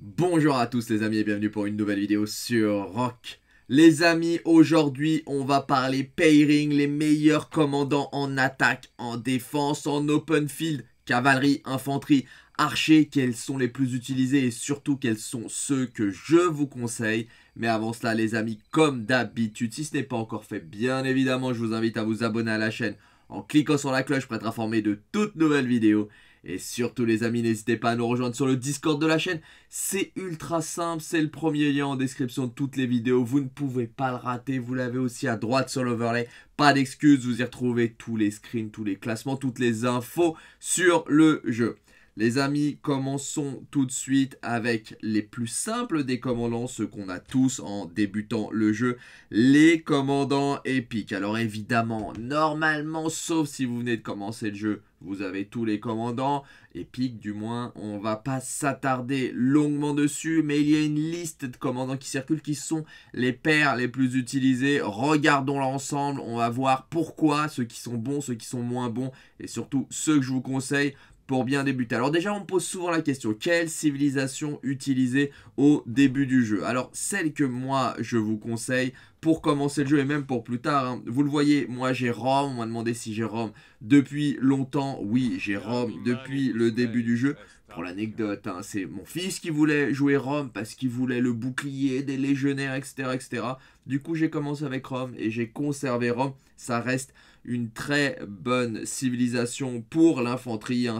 Bonjour à tous les amis et bienvenue pour une nouvelle vidéo sur Rock. Les amis, aujourd'hui on va parler pairing, les meilleurs commandants en attaque, en défense, en open field, cavalerie, infanterie, Archer quels sont les plus utilisés et surtout quels sont ceux que je vous conseille. Mais avant cela les amis, comme d'habitude, si ce n'est pas encore fait, bien évidemment, je vous invite à vous abonner à la chaîne en cliquant sur la cloche pour être informé de toutes nouvelles vidéos. Et surtout les amis, n'hésitez pas à nous rejoindre sur le Discord de la chaîne. C'est ultra simple, c'est le premier lien en description de toutes les vidéos. Vous ne pouvez pas le rater, vous l'avez aussi à droite sur l'overlay. Pas d'excuses, vous y retrouvez tous les screens, tous les classements, toutes les infos sur le jeu. Les amis, commençons tout de suite avec les plus simples des commandants, ceux qu'on a tous en débutant le jeu, les commandants épiques. Alors évidemment, normalement, sauf si vous venez de commencer le jeu, vous avez tous les commandants, épiques du moins, on va pas s'attarder longuement dessus, mais il y a une liste de commandants qui circulent qui sont les paires les plus utilisés. regardons l'ensemble. on va voir pourquoi ceux qui sont bons, ceux qui sont moins bons, et surtout ceux que je vous conseille pour bien débuter. Alors déjà, on me pose souvent la question, quelle civilisation utiliser au début du jeu Alors, celle que moi, je vous conseille pour commencer le jeu et même pour plus tard. Hein, vous le voyez, moi j'ai Rome, on m'a demandé si j'ai Rome depuis longtemps. Oui, j'ai ah, Rome depuis le début du jeu. Pour l'anecdote, hein, c'est mon fils qui voulait jouer Rome parce qu'il voulait le bouclier des légionnaires, etc. etc. Du coup, j'ai commencé avec Rome et j'ai conservé Rome. Ça reste une très bonne civilisation pour l'infanterie. 5%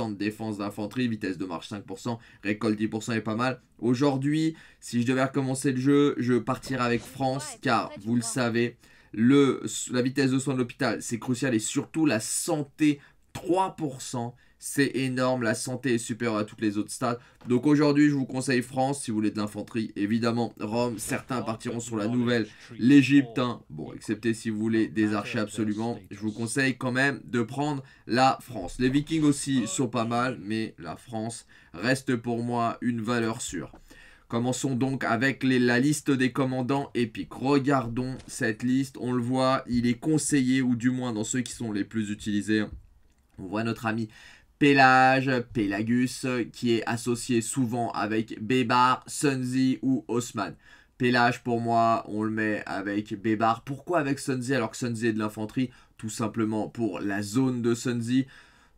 hein. de défense d'infanterie, vitesse de marche 5%, récolte 10% est pas mal. Aujourd'hui, si je devais recommencer le jeu, je partirais avec France car vous le savez, le, la vitesse de soins de l'hôpital c'est crucial et surtout la santé 3% c'est énorme, la santé est supérieure à toutes les autres stades. Donc aujourd'hui, je vous conseille France, si vous voulez de l'infanterie, évidemment Rome. Certains partiront sur la nouvelle, l'Egypte. Hein. Bon, excepté si vous voulez des archers absolument. Je vous conseille quand même de prendre la France. Les Vikings aussi sont pas mal, mais la France reste pour moi une valeur sûre. Commençons donc avec la liste des commandants épiques. Regardons cette liste. On le voit, il est conseillé, ou du moins dans ceux qui sont les plus utilisés. On voit notre ami Pélage, Pélagus, qui est associé souvent avec Bébar, Sunzi ou Osman. Pélage, pour moi, on le met avec Bébar. Pourquoi avec Sunzi alors que Sunzi est de l'infanterie Tout simplement pour la zone de Sunzi.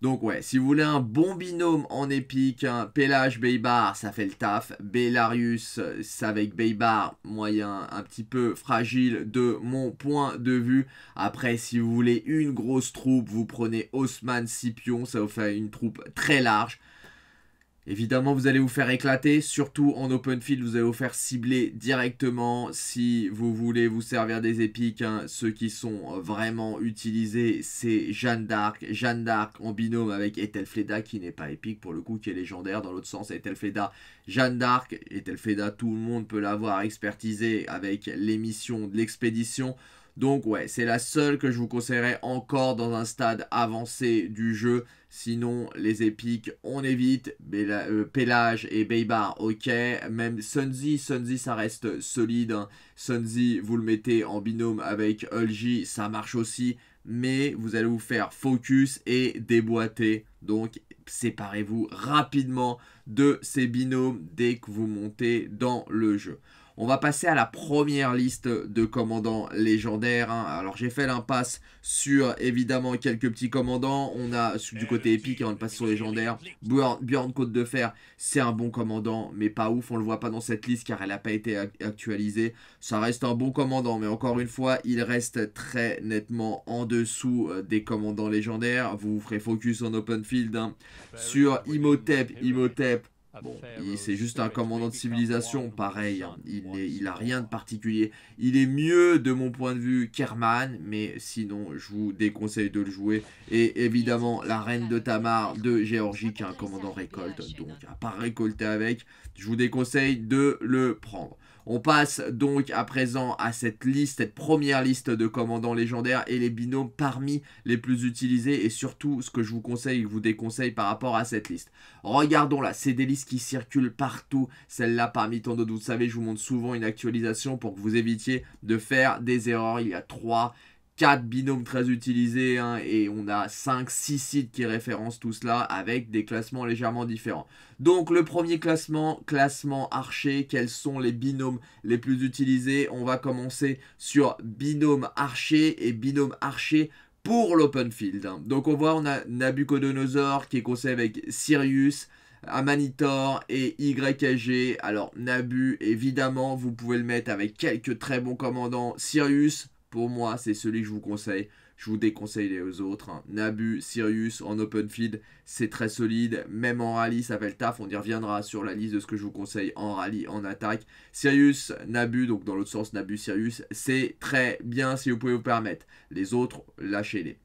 Donc ouais, si vous voulez un bon binôme en épique, hein, Pelage, Baybar, ça fait le taf. Bellarius, c'est avec Baybar moyen un petit peu fragile de mon point de vue. Après, si vous voulez une grosse troupe, vous prenez Haussmann, Scipion, ça vous fait une troupe très large. Évidemment, vous allez vous faire éclater, surtout en open field, vous allez vous faire cibler directement si vous voulez vous servir des épiques. Hein. Ceux qui sont vraiment utilisés, c'est Jeanne d'Arc. Jeanne d'Arc en binôme avec Ethelfleda, qui n'est pas épique pour le coup, qui est légendaire. Dans l'autre sens, Ethelfleda, Jeanne d'Arc, Ethelfleda, tout le monde peut l'avoir expertisé avec l'émission de l'expédition. Donc ouais, c'est la seule que je vous conseillerais encore dans un stade avancé du jeu. Sinon, les épiques, on évite. Béla, euh, Pélage et Baybar, ok. Même Sunzi, Sunzi, ça reste solide. Hein. Sunzi, vous le mettez en binôme avec Ulji, ça marche aussi. Mais vous allez vous faire focus et déboîter. Donc, séparez-vous rapidement de ces binômes dès que vous montez dans le jeu. On va passer à la première liste de commandants légendaires. Hein. Alors j'ai fait l'impasse sur évidemment quelques petits commandants. On a du côté épique, on hein, on passe sur légendaire. Bjorn Côte de Fer, c'est un bon commandant, mais pas ouf. On le voit pas dans cette liste car elle n'a pas été actualisée. Ça reste un bon commandant, mais encore une fois, il reste très nettement en dessous euh, des commandants légendaires. Vous vous ferez focus en open field hein. bah sur Imhotep. Imhotep, Bon, euh, c'est juste un commandant de civilisation, pareil. Hein. Il, n'a il rien de particulier. Il est mieux de mon point de vue qu'Herman, mais sinon, je vous déconseille de le jouer. Et évidemment, la reine de Tamar de Géorgie, qui est un commandant récolte. Donc, à pas récolter avec, je vous déconseille de le prendre. On passe donc à présent à cette liste, cette première liste de commandants légendaires et les binômes parmi les plus utilisés et surtout ce que je vous conseille ou vous déconseille par rapport à cette liste. Regardons là, c'est des listes qui circulent partout, celle-là parmi tant d'autres. Vous savez, je vous montre souvent une actualisation pour que vous évitiez de faire des erreurs. Il y a trois 4 binômes très utilisés hein, et on a 5-6 sites qui référencent tout cela avec des classements légèrement différents. Donc le premier classement, classement archer, quels sont les binômes les plus utilisés On va commencer sur binôme archer et binôme archer pour l'open field. Hein. Donc on voit on a Nabucodonosor qui est conseillé avec Sirius, Amanitor et YKG. Alors Nabu évidemment vous pouvez le mettre avec quelques très bons commandants. Sirius, pour moi, c'est celui que je vous conseille. Je vous déconseille les autres. Hein. Nabu, Sirius en open field, c'est très solide. Même en rallye, ça fait le taf. On y reviendra sur la liste de ce que je vous conseille en rallye, en attaque. Sirius, Nabu, donc dans l'autre sens, Nabu, Sirius, c'est très bien si vous pouvez vous permettre. Les autres, lâchez-les.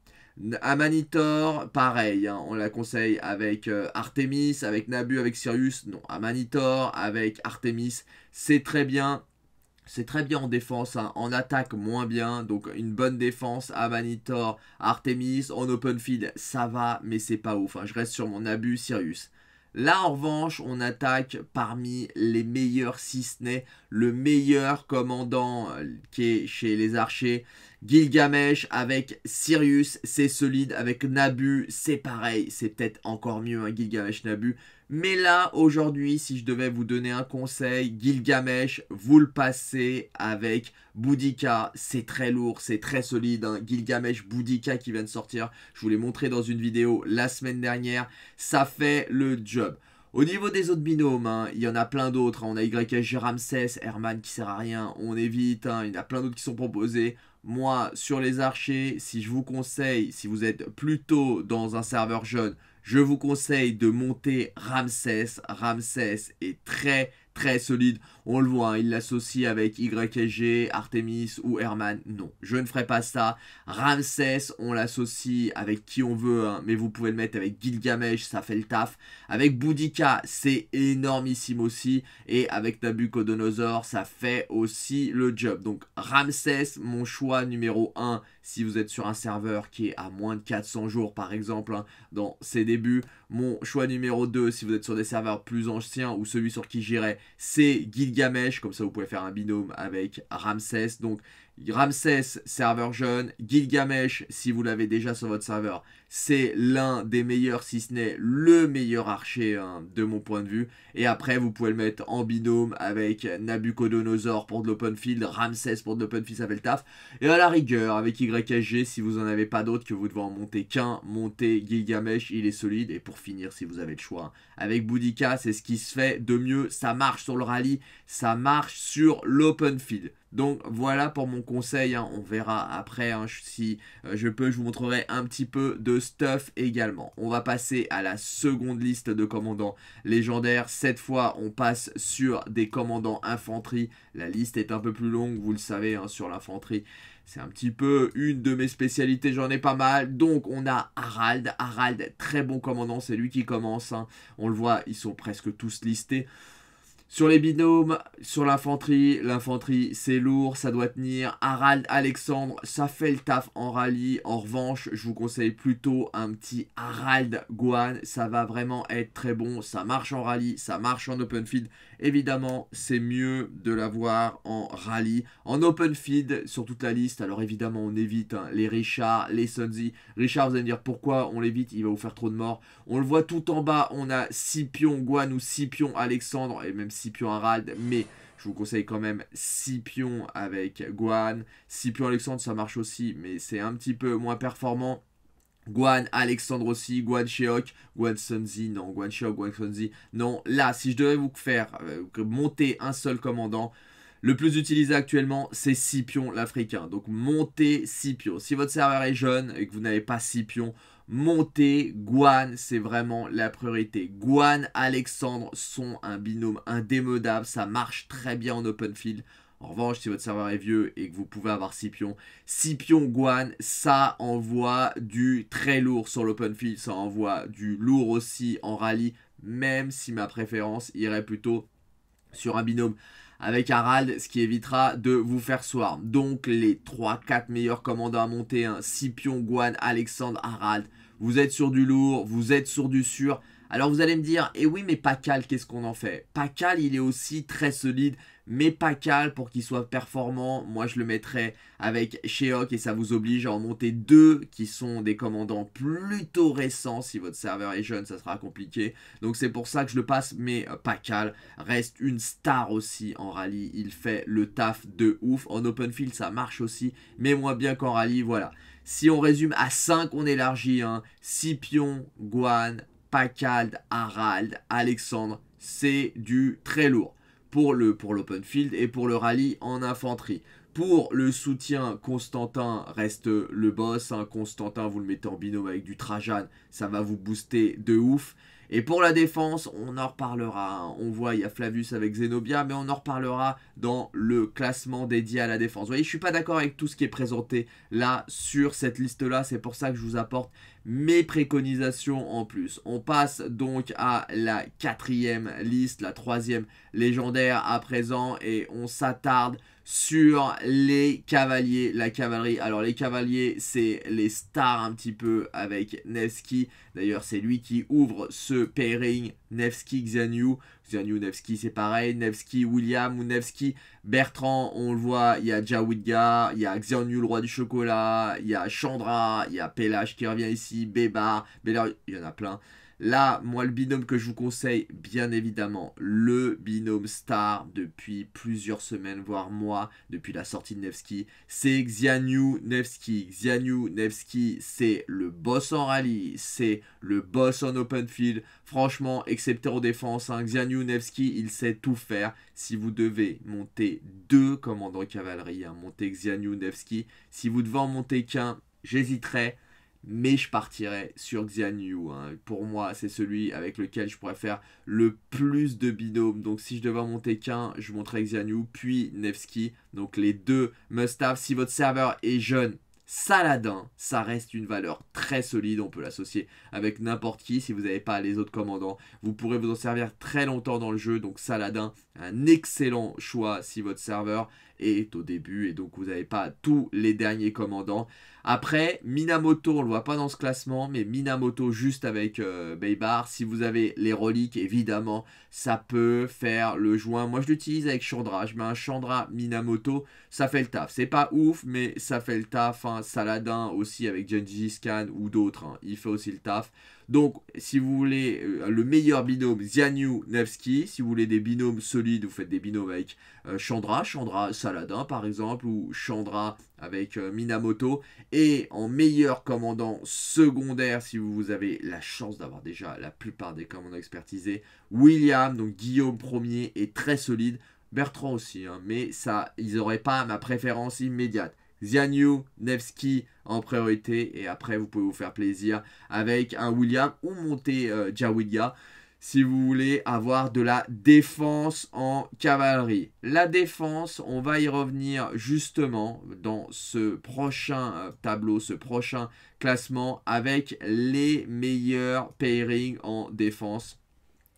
Amanitor, pareil, hein. on la conseille avec euh, Artemis, avec Nabu, avec Sirius. Non, Amanitor, avec Artemis, c'est très bien c'est très bien en défense, hein. en attaque moins bien, donc une bonne défense à Vanitor, Artemis, en open field, ça va, mais c'est pas ouf, hein. je reste sur mon abus Sirius. Là en revanche, on attaque parmi les meilleurs, si ce n'est le meilleur commandant euh, qui est chez les archers, Gilgamesh avec Sirius, c'est solide. Avec Nabu, c'est pareil. C'est peut-être encore mieux, un hein, Gilgamesh-Nabu. Mais là, aujourd'hui, si je devais vous donner un conseil, Gilgamesh, vous le passez avec Boudica. C'est très lourd, c'est très solide. Hein. Gilgamesh, Boudica qui vient de sortir. Je vous l'ai montré dans une vidéo la semaine dernière. Ça fait le job. Au niveau des autres binômes, hein, il y en a plein d'autres. On a YSG Ramsès, Herman qui sert à rien, on évite. Il y en a plein d'autres qui sont proposés moi, sur les archers, si je vous conseille, si vous êtes plutôt dans un serveur jeune, je vous conseille de monter Ramsès. Ramsès est très très solide. On le voit, hein, il l'associe avec YSG, Artemis ou Herman. Non, je ne ferai pas ça. Ramsès, on l'associe avec qui on veut, hein, mais vous pouvez le mettre avec Gilgamesh, ça fait le taf. Avec Boudica, c'est énormissime aussi. Et avec Nabucodonosor, ça fait aussi le job. Donc Ramsès, mon choix numéro 1 si vous êtes sur un serveur qui est à moins de 400 jours par exemple hein, dans ses débuts. Mon choix numéro 2 si vous êtes sur des serveurs plus anciens ou celui sur qui j'irai c'est Gilgamesh, comme ça vous pouvez faire un binôme avec Ramsès. Donc Ramsès, serveur jeune. Gilgamesh, si vous l'avez déjà sur votre serveur, c'est l'un des meilleurs, si ce n'est le meilleur archer hein, de mon point de vue. Et après, vous pouvez le mettre en binôme avec Nabucodonosor pour de l'open field, Ramsès pour de l'open field, ça fait le taf. Et à la rigueur, avec YSG, si vous n'en avez pas d'autres que vous devez en monter qu'un, montez Gilgamesh, il est solide. Et pour finir, si vous avez le choix, avec Boudica, c'est ce qui se fait de mieux. Ça marche sur le rallye, ça marche sur l'open field. Donc voilà pour mon conseil, hein. on verra après hein, si euh, je peux, je vous montrerai un petit peu de stuff également. On va passer à la seconde liste de commandants légendaires. Cette fois, on passe sur des commandants infanterie. La liste est un peu plus longue, vous le savez, hein, sur l'infanterie. C'est un petit peu une de mes spécialités, j'en ai pas mal. Donc on a Harald, Harald, très bon commandant, c'est lui qui commence. On le voit, ils sont presque tous listés. Sur les binômes, sur l'infanterie, l'infanterie c'est lourd, ça doit tenir. Harald, Alexandre, ça fait le taf en rallye. En revanche, je vous conseille plutôt un petit Harald Guan. Ça va vraiment être très bon. Ça marche en rallye, ça marche en open field Évidemment, c'est mieux de l'avoir en rallye, en open feed sur toute la liste. Alors évidemment, on évite hein, les Richard, les Sunzi. Richard, vous allez me dire pourquoi on l'évite, il va vous faire trop de morts. On le voit tout en bas, on a Scipion Guan ou Scipion Alexandre et même Scipion Harald, mais je vous conseille quand même Scipion avec Guan. Scipion Alexandre, ça marche aussi, mais c'est un petit peu moins performant. Guan, Alexandre aussi, Guan Sheok, Guan Sunzi, non, Guan Sheok, Guan Sunzi, non. Là, si je devais vous faire euh, monter un seul commandant, le plus utilisé actuellement, c'est Scipion l'Africain. Donc montez Scipion. Si votre serveur est jeune et que vous n'avez pas Scipion, montez Guan, c'est vraiment la priorité. Guan, Alexandre sont un binôme indémodable, ça marche très bien en open field. En revanche, si votre serveur est vieux et que vous pouvez avoir Scipion pions, Guan, ça envoie du très lourd sur l'open field, ça envoie du lourd aussi en rallye, même si ma préférence irait plutôt sur un binôme avec Harald, ce qui évitera de vous faire soir. Donc les 3-4 meilleurs commandants à monter, un hein, Scipion, Guan, Alexandre, Harald, vous êtes sur du lourd, vous êtes sur du sûr. Alors vous allez me dire, eh oui, mais Pacal, qu'est-ce qu'on en fait Pacal, il est aussi très solide, mais Pacal, pour qu'il soit performant, moi je le mettrais avec Sheok et ça vous oblige à en monter deux qui sont des commandants plutôt récents. Si votre serveur est jeune, ça sera compliqué. Donc c'est pour ça que je le passe, mais euh, Pacal reste une star aussi en rallye. Il fait le taf de ouf. En open field, ça marche aussi, mais moins bien qu'en rallye, voilà. Si on résume à 5, on élargit. Hein. Scipion, Guan, Pacald, Harald, Alexandre, c'est du très lourd pour le pour l'open field et pour le rallye en infanterie. Pour le soutien, Constantin reste le boss. Hein. Constantin, vous le mettez en binôme avec du Trajan, ça va vous booster de ouf. Et pour la défense, on en reparlera. On voit, il y a Flavius avec Zenobia, mais on en reparlera dans le classement dédié à la défense. Vous voyez, je suis pas d'accord avec tout ce qui est présenté là sur cette liste-là. C'est pour ça que je vous apporte mes préconisations en plus. On passe donc à la quatrième liste, la troisième légendaire à présent, et on s'attarde sur les cavaliers, la cavalerie. Alors les cavaliers, c'est les stars un petit peu avec Nevsky. D'ailleurs, c'est lui qui ouvre ce pairing Nevsky Xanyu. Xanyu Nevsky, c'est pareil. Nevsky William ou Nevsky Bertrand, on le voit, il y a Jawidga, il y a Xanyu le roi du chocolat, il y a Chandra, il y a Pelage qui revient ici, Bébar, Bélar, il y en a plein. Là, moi, le binôme que je vous conseille, bien évidemment, le binôme star depuis plusieurs semaines, voire mois, depuis la sortie de Nevsky, c'est Xianyu Nevsky. Xianyu Nevsky, c'est le boss en rallye, c'est le boss en open field. Franchement, excepté en défense, hein, Xianyu Nevsky, il sait tout faire. Si vous devez monter deux commandants de cavalerie, montez hein, monter Xianyu Nevsky, si vous devez en monter qu'un, j'hésiterais mais je partirais sur Xian Yu. Hein. Pour moi, c'est celui avec lequel je pourrais faire le plus de binômes. Donc si je devais en monter qu'un, je monterais Xian Yu, puis Nevsky. Donc les deux must Si votre serveur est jeune, Saladin, ça reste une valeur très solide, on peut l'associer avec n'importe qui si vous n'avez pas les autres commandants. Vous pourrez vous en servir très longtemps dans le jeu, donc Saladin, un excellent choix si votre serveur est au début et donc vous n'avez pas tous les derniers commandants. Après, Minamoto, on le voit pas dans ce classement, mais Minamoto juste avec euh, Baybar. Si vous avez les reliques, évidemment, ça peut faire le joint. Moi, je l'utilise avec Chandra. Je mets un Chandra Minamoto, ça fait le taf. C'est pas ouf, mais ça fait le taf. Hein. Saladin aussi avec Genji Scan ou d'autres, hein. il fait aussi le taf. Donc, si vous voulez euh, le meilleur binôme, Zianyu, Nevsky. Si vous voulez des binômes solides, vous faites des binômes avec euh, Chandra, Chandra Saladin par exemple, ou Chandra avec euh, Minamoto. Et en meilleur commandant secondaire, si vous avez la chance d'avoir déjà la plupart des commandants expertisés, William, donc Guillaume Ier, est très solide. Bertrand aussi, hein. mais ça, ils n'auraient pas ma préférence immédiate. Zianyu Nevsky en priorité. Et après, vous pouvez vous faire plaisir avec un William ou monter euh, si vous voulez avoir de la défense en cavalerie. La défense, on va y revenir justement dans ce prochain euh, tableau, ce prochain classement avec les meilleurs pairings en défense.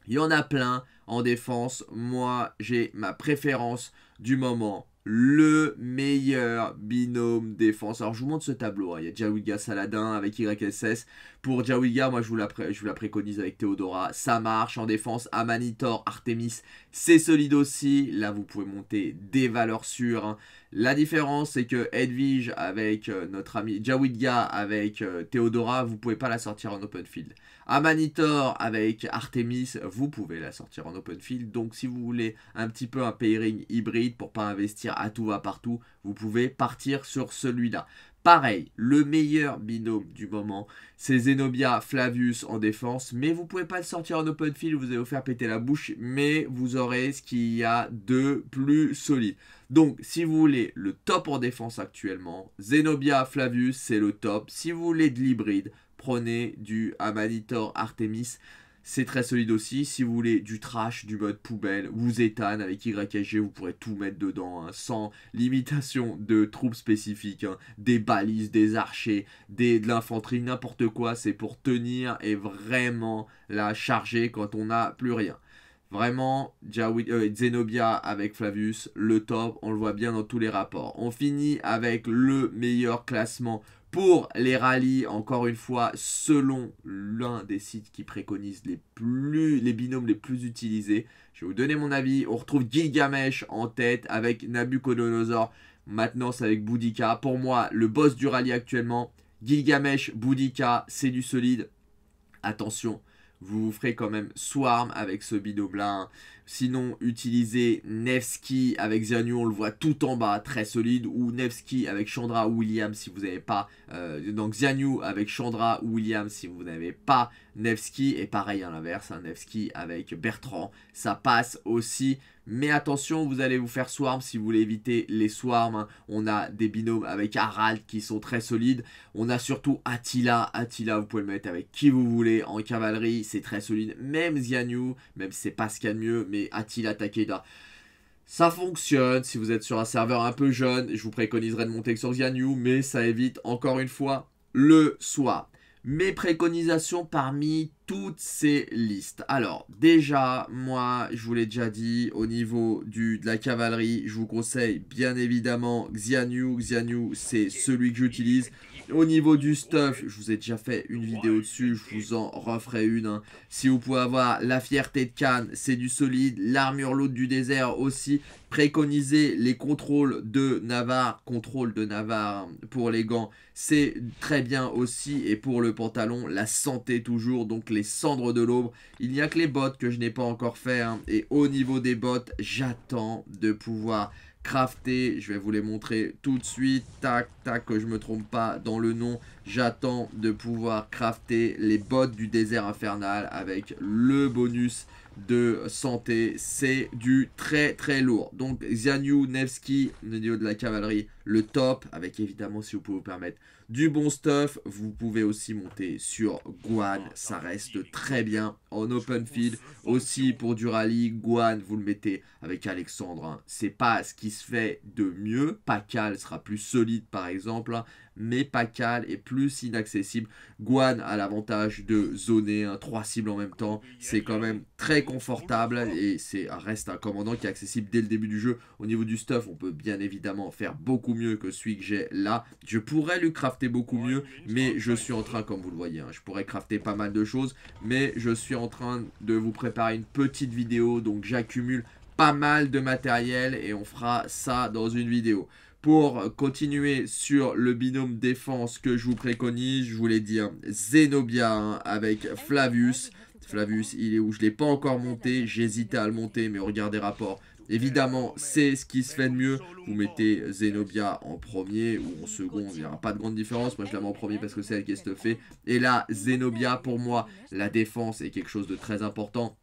Il y en a plein en défense. Moi, j'ai ma préférence du moment le meilleur binôme défenseur, je vous montre ce tableau, hein. il y a Jawiga Saladin avec YSS. Pour Jawiga, moi je vous, la je vous la préconise avec Theodora, ça marche en défense, Amanitor, Artemis, c'est solide aussi. Là vous pouvez monter des valeurs sûres. Hein. La différence c'est que Edwige avec euh, notre ami Jawiga avec euh, Théodora, Theodora, vous pouvez pas la sortir en open field. Amanitor avec Artemis, vous pouvez la sortir en open field. Donc si vous voulez un petit peu un pairing hybride pour pas investir à tout va partout, vous pouvez partir sur celui-là. Pareil, le meilleur binôme du moment, c'est Zenobia Flavius en défense, mais vous pouvez pas le sortir en open field, vous allez vous faire péter la bouche, mais vous aurez ce qu'il y a de plus solide. Donc, si vous voulez le top en défense actuellement, Zenobia Flavius, c'est le top. Si vous voulez de l'hybride, prenez du Amanitor Artemis. C'est très solide aussi. Si vous voulez du trash, du mode poubelle vous étane avec YSG, vous pourrez tout mettre dedans hein, sans limitation de troupes spécifiques. Hein. Des balises, des archers, des, de l'infanterie, n'importe quoi. C'est pour tenir et vraiment la charger quand on n'a plus rien. Vraiment, euh, Zenobia avec Flavius, le top, on le voit bien dans tous les rapports. On finit avec le meilleur classement pour les rallyes, encore une fois, selon l'un des sites qui préconisent les, plus, les binômes les plus utilisés. Je vais vous donner mon avis. On retrouve Gilgamesh en tête avec Nabucodonosor. Maintenant, c'est avec Boudica. Pour moi, le boss du rallye actuellement, Gilgamesh, Boudica, c'est du solide. Attention, vous vous ferez quand même Swarm avec ce binôme-là. Hein. Sinon, utilisez Nevsky avec Xianyu, on le voit tout en bas, très solide, ou Nevsky avec Chandra ou William si vous n'avez pas... Euh, donc Xianyu avec Chandra ou William si vous n'avez pas Nevsky, et pareil à l'inverse, hein, Nevsky avec Bertrand, ça passe aussi. Mais attention, vous allez vous faire swarm si vous voulez éviter les swarms. Hein. On a des binômes avec Harald qui sont très solides. On a surtout Attila. Attila, vous pouvez le mettre avec qui vous voulez en cavalerie, c'est très solide. Même Xianyu, même c'est pas ce qu'il y a mieux, t attaqué là bah, Ça fonctionne si vous êtes sur un serveur un peu jeune. Je vous préconiserais de monter sur Xianyu, mais ça évite encore une fois le soi. Mes préconisations parmi toutes ces listes. Alors, déjà, moi, je vous l'ai déjà dit, au niveau du, de la cavalerie, je vous conseille bien évidemment Xianyu. Xianyu, c'est celui que j'utilise. Au niveau du stuff, je vous ai déjà fait une vidéo dessus, je vous en referai une. Hein. Si vous pouvez avoir la fierté de Cannes, c'est du solide. L'armure lourde du désert aussi. Préconisez les contrôles de Navarre, contrôle de Navarre hein, pour les gants, c'est très bien aussi. Et pour le pantalon, la santé toujours, donc les cendres de l'aube. Il n'y a que les bottes que je n'ai pas encore fait. Hein. Et au niveau des bottes, j'attends de pouvoir crafter. Je vais vous les montrer tout de suite. Tac, tac, que je me trompe pas dans le nom. J'attends de pouvoir crafter les bottes du désert infernal avec le bonus de santé. C'est du très très lourd. Donc Xianyu, Nevsky, le niveau de la cavalerie, le top, avec évidemment, si vous pouvez vous permettre, du bon stuff. Vous pouvez aussi monter sur Guan, ça reste très bien en open field. Aussi pour du rallye, Guan, vous le mettez avec Alexandre. Hein. C'est pas ce qui se fait de mieux. Pacal sera plus solide par exemple. Hein mais pas cal et plus inaccessible. Guan a l'avantage de zoner hein, trois cibles en même temps. C'est quand même très confortable et c'est reste un commandant qui est accessible dès le début du jeu. Au niveau du stuff, on peut bien évidemment faire beaucoup mieux que celui que j'ai là. Je pourrais lui crafter beaucoup mieux, mais je suis en train, comme vous le voyez, hein, je pourrais crafter pas mal de choses, mais je suis en train de vous préparer une petite vidéo, donc j'accumule pas mal de matériel et on fera ça dans une vidéo pour continuer sur le binôme défense que je vous préconise, je voulais dire Zenobia hein, avec Flavius. Flavius, il est où Je ne l'ai pas encore monté, j'hésitais à le monter, mais regardez rapport. Évidemment, c'est ce qui se fait de mieux. Vous mettez Zenobia en premier ou en second, il n'y aura pas de grande différence. Moi, je la mets en premier parce que c'est elle qui est stuffée. Et là, Zenobia, pour moi, la défense est quelque chose de très important.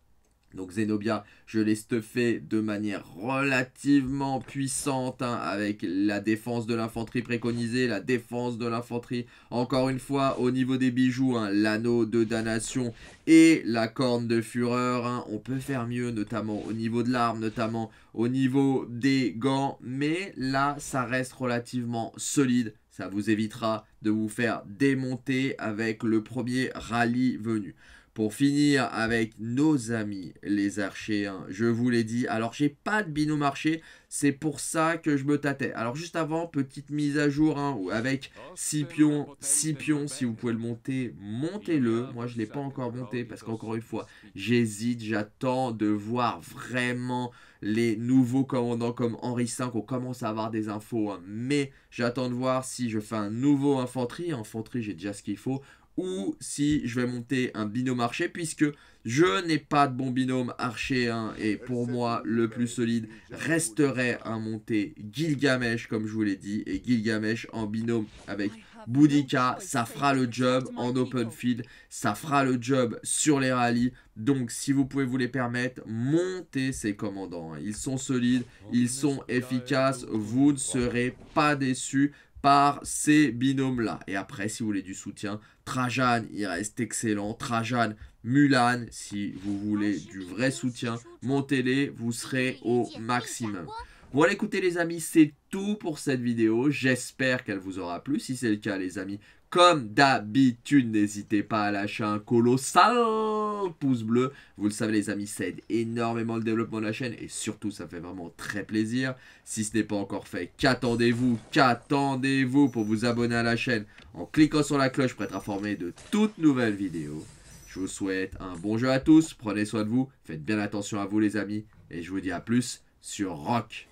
Donc Zenobia, je l'ai stuffé de manière relativement puissante hein, avec la défense de l'infanterie préconisée, la défense de l'infanterie. Encore une fois, au niveau des bijoux, hein, l'anneau de damnation et la corne de fureur. Hein. on peut faire mieux, notamment au niveau de l'arme, notamment au niveau des gants. Mais là, ça reste relativement solide. Ça vous évitera de vous faire démonter avec le premier rallye venu. Pour finir avec nos amis les archers, je vous l'ai dit, alors j'ai pas de binôme marché. c'est pour ça que je me tâtais. Alors juste avant, petite mise à jour hein, avec Scipion. Scipion, si vous pouvez le monter, montez-le. Moi je l'ai pas encore monté parce qu'encore une fois, j'hésite, j'attends de voir vraiment les nouveaux commandants comme Henri V, on commence à avoir des infos, hein. mais j'attends de voir si je fais un nouveau infanterie, infanterie j'ai déjà ce qu'il faut, ou si je vais monter un binôme archer puisque je n'ai pas de bon binôme archer 1 hein, et euh, pour moi le plus solide resterait à monter Gilgamesh comme je vous l'ai dit et Gilgamesh en binôme avec Boudica, ça fera le job en open field, ça fera le job sur les rallyes. Donc si vous pouvez vous les permettre, montez ces commandants. Hein. Ils sont solides, ils sont euh, efficaces, vous ne serez pas déçus par ces binômes-là. Et après, si vous voulez du soutien, Trajan, il reste excellent. Trajan, Mulan, si vous voulez du vrai soutien, montez-les, vous serez au maximum. Voilà, écoutez les amis, c'est tout pour cette vidéo. J'espère qu'elle vous aura plu. Si c'est le cas, les amis, comme d'habitude, n'hésitez pas à lâcher un colossal pouce bleu. Vous le savez les amis, ça aide énormément le développement de la chaîne et surtout ça fait vraiment très plaisir. Si ce n'est pas encore fait, qu'attendez-vous Qu'attendez-vous pour vous abonner à la chaîne en cliquant sur la cloche pour être informé de toutes nouvelles vidéos. Je vous souhaite un bon jeu à tous, prenez soin de vous, faites bien attention à vous les amis et je vous dis à plus sur Rock.